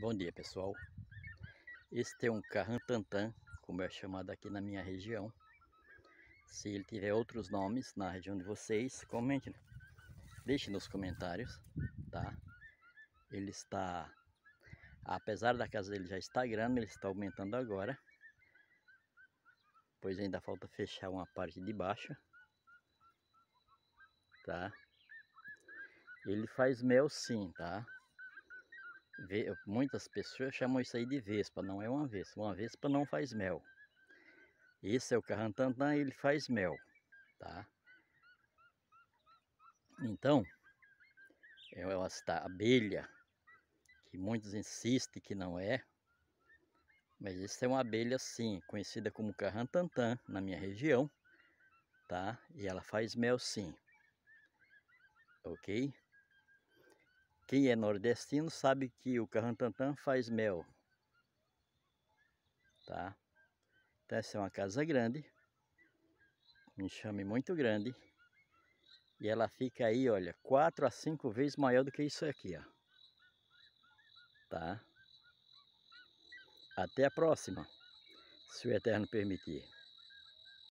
Bom dia pessoal, este é um carro como é chamado aqui na minha região. Se ele tiver outros nomes na região de vocês, comente, né? deixe nos comentários, tá? Ele está, apesar da casa dele já estar grande, ele está aumentando agora, pois ainda falta fechar uma parte de baixo, tá? Ele faz mel sim, tá? muitas pessoas chamam isso aí de vespa, não é uma vespa. Uma vespa não faz mel. Esse é o carrantantã, ele faz mel, tá? Então, é a abelha, que muitos insistem que não é, mas isso é uma abelha sim, conhecida como carrantantã na minha região, tá? E ela faz mel sim, ok? Quem é nordestino sabe que o carrantantã faz mel. Tá? Então essa é uma casa grande. Um enxame muito grande. E ela fica aí, olha, 4 a 5 vezes maior do que isso aqui, ó. Tá? Até a próxima, se o Eterno permitir.